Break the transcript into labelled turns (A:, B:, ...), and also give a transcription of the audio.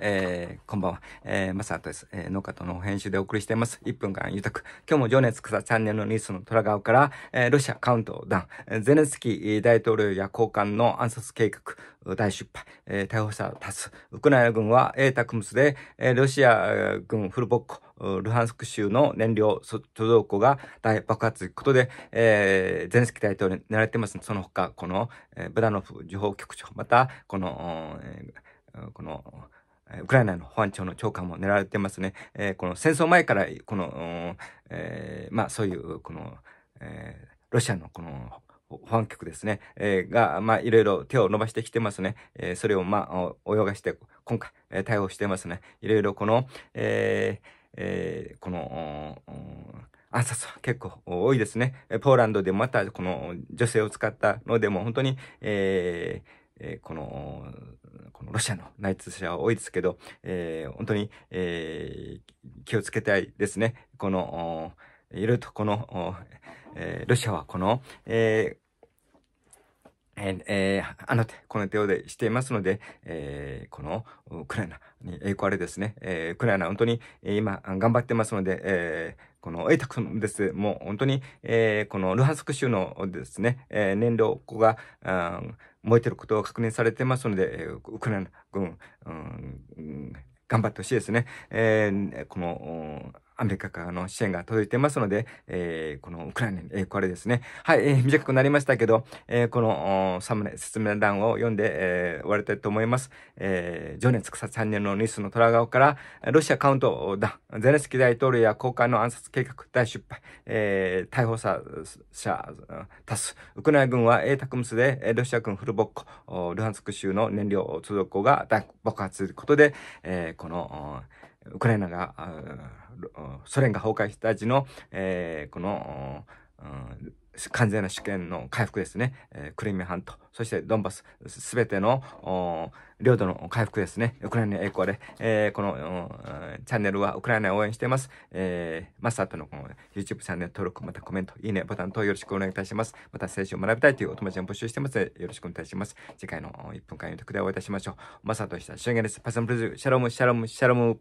A: えー、こんばんは。えー、マサトです。えー、農家との編集でお送りしています。1分間豊く。今日も情熱草チャンネルのニュースの虎側から、えー、ロシアカウントダウン、ゼレンスキー大統領や高官の暗殺計画、大失敗、えー、逮捕者多数、ウクライナ軍は A タクムスで、えー、ロシア軍フルボッコ、ルハンスク州の燃料貯蔵庫が大爆発ということで、えー、ゼレンスキー大統領に狙られてます。その他、この、えー、ブダノフ情報局長、また、この、えー、この、ウクライナの保安庁の長官も狙われてますね。えー、この戦争前から、この、えー、まあそういう、この、えー、ロシアのこの保安局ですね、えー、が、まあいろいろ手を伸ばしてきてますね。えー、それを、まあ、泳がして、今回、えー、逮捕してますね。いろいろこの、えーえー、この、暗殺は結構多いですね。ポーランドでまたこの女性を使ったのでも本当に、えー、えー、このロシアの内通者は多いですけど、えー、本当に、えー、気をつけたいですね。この、いろいろとこの、えー、ロシアはこの、えーえー、あの手、この手をでしていますので、えー、このウクライナに栄光あれですね、えー、ウクライナ本当に今頑張ってますので、えー、このエイタクです、もう本当に、えー、このルハンスク州のですね、えー、燃料庫が、あ燃えてることを確認されてますので、ウクライナ軍、うん、頑張ってほしいですね。えー、この、うんアメリカからの支援が届いてますので、えー、このウクライナに、えー、これですね。はい、えー、短くなりましたけど、えー、このサムネ、説明欄を読んで、えー、終わりたいと思います。えー、情熱草チャンネルのニュースの虎顔から、ロシアカウントだ、ゼレンスキー大統領や公開の暗殺計画大失敗、えー、逮捕者、者、多数、ウクライナ軍は A タクムスで、ロシア軍フルボッコ、ルハンスク州の燃料通道庫が爆発することで、えー、この、ウクライナが、ソ連が崩壊した時の、えー、この、完全な主権の回復ですね、えー、クリミア半島、そしてドンバス、すべての領土の回復ですね、ウクライナ栄光で、えー、このチャンネルはウクライナを応援しています。えー、マスターとのこの YouTube チャンネル登録、またコメント、いいねボタン等よろしくお願いいたします。また政治を学びたいというお友達も募集してますよろしくお願いいたします。次回の1分間予約でお会いいたしましょう。マスターとした瞬間です。パサンプルズ、シャロム、シャロム、シャロム。